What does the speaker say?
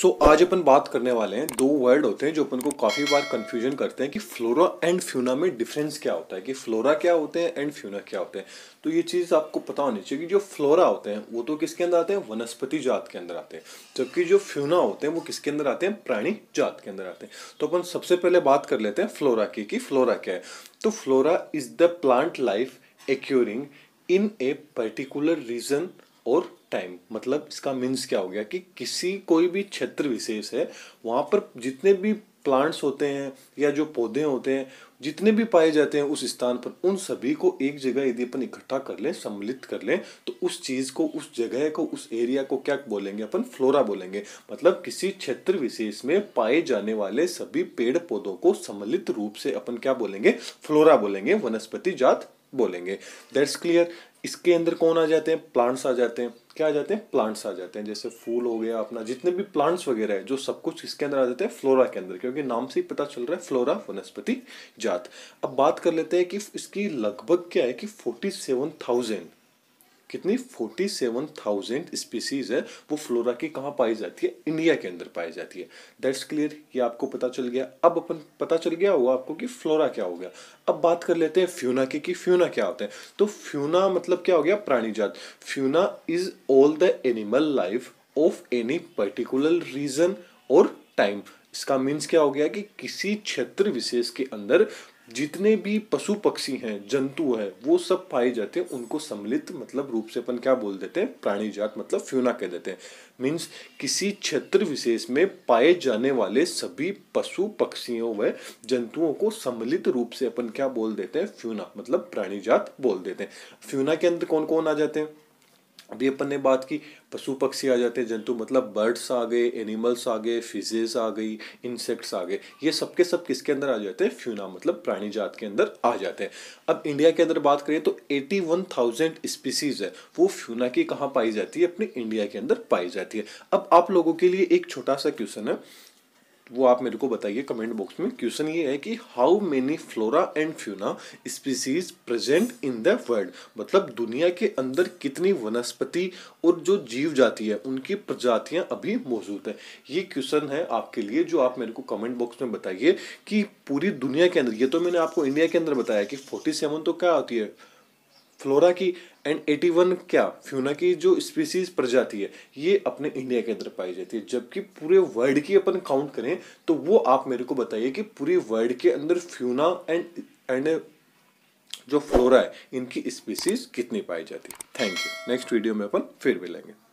सो so, आज अपन बात करने वाले हैं दो वर्ड होते हैं जो अपन को काफ़ी बार कंफ्यूजन करते हैं कि फ्लोरा एंड फ्यूना में डिफरेंस क्या होता है कि फ्लोरा क्या होते हैं एंड फ्यूना क्या होते हैं तो ये चीज़ आपको पता होनी चाहिए कि जो फ्लोरा होते हैं वो तो किसके अंदर आते हैं वनस्पति जात के अंदर आते हैं जबकि जो फ्यूना होते हैं वो किसके अंदर आते हैं प्राणी जात के अंदर आते हैं तो अपन सबसे पहले बात कर लेते हैं फ्लोरा की कि फ्लोरा क्या है तो flora is the plant life occurring in a particular region और टाइम मतलब इसका मीन्स क्या हो गया कि किसी कोई भी क्षेत्र विशेष है वहाँ पर जितने भी प्लांट्स होते हैं या जो पौधे होते हैं जितने भी पाए जाते हैं उस स्थान पर उन सभी को एक जगह यदि अपन इकट्ठा कर लें सम्मिलित कर लें तो उस चीज़ को उस जगह को उस एरिया को क्या बोलेंगे अपन फ्लोरा बोलेंगे मतलब किसी क्षेत्र विशेष में पाए जाने वाले सभी पेड़ पौधों को सम्मिलित रूप से अपन क्या बोलेंगे फ्लोरा बोलेंगे वनस्पति जात बोलेंगे दैट्स क्लियर इसके अंदर कौन आ जाते हैं प्लांट्स आ जाते हैं क्या आ जाते हैं प्लांट्स आ जाते हैं जैसे फूल हो गया अपना जितने भी प्लांट्स वगैरह है जो सब कुछ इसके अंदर आ जाते हैं फ्लोरा के अंदर क्योंकि नाम से ही पता चल रहा है फ्लोरा वनस्पति जात अब बात कर लेते हैं कि इसकी लगभग क्या है कि फोर्टी सेवन थाउजेंड कितनी फोर्टी सेवन थाउजेंड स्पीसीज है वो फ्लोरा की कहाँ पाई जाती है इंडिया के अंदर पाई जाती है दैट्स क्लियर ये आपको पता चल गया अब अपन पता चल गया होगा आपको कि फ्लोरा क्या हो गया अब बात कर लेते हैं फ्यूना की कि फ्यूना क्या होते हैं तो फ्यूना मतलब क्या हो गया प्राणी जात fauna is all the animal life of any particular region और टाइम इसका मीन्स क्या हो गया कि किसी क्षेत्र विशेष के अंदर जितने भी पशु पक्षी हैं जंतु हैं वो सब पाए जाते हैं उनको सम्मिलित मतलब रूप से अपन क्या बोल देते हैं प्राणी जात मतलब फ्यूना कह देते हैं मीन्स किसी क्षेत्र विशेष में पाए जाने वाले सभी पशु पक्षियों व जंतुओं को सम्मिलित रूप से अपन क्या बोल देते हैं फ्यूना मतलब प्राणी जात बोल देते हैं फ्यूना के अंदर कौन कौन आ जाते हैं अभी अपन ने बात की पशु पक्षी आ जाते हैं जंतु मतलब बर्ड्स आ गए एनिमल्स आ गए फिजेस आ गई इंसेक्ट्स आ गए ये सब के सब किसके अंदर आ जाते हैं फ्यूना मतलब प्राणी जात के अंदर आ जाते हैं अब इंडिया के अंदर बात करें तो 81,000 स्पीसीज है वो फ्यूना की कहाँ पाई जाती है अपने इंडिया के अंदर पाई जाती है अब आप लोगों के लिए एक छोटा सा क्वेश्चन है वो आप मेरे को बताइए कमेंट बॉक्स में क्वेश्चन ये है कि how many flora and fauna species present in the world मतलब दुनिया के अंदर कितनी वनस्पति और जो जीव जाती है उनकी प्रजातियां अभी मौजूद है ये क्वेश्चन है आपके लिए जो आप मेरे को कमेंट बॉक्स में बताइए कि पूरी दुनिया के अंदर ये तो मैंने आपको इंडिया के अंदर बताया कि फोर्टी सेवन तो क्या होती है फ्लोरा की एंड 81 क्या फ्यूना की जो स्पीसीज प्रजाति है ये अपने इंडिया के अंदर पाई जाती है जबकि पूरे वर्ल्ड की अपन काउंट करें तो वो आप मेरे को बताइए कि पूरे वर्ल्ड के अंदर फ्यूना एंड एंड जो फ्लोरा है इनकी स्पीसीज कितनी पाई जाती है थैंक यू नेक्स्ट वीडियो में अपन फिर मिलेंगे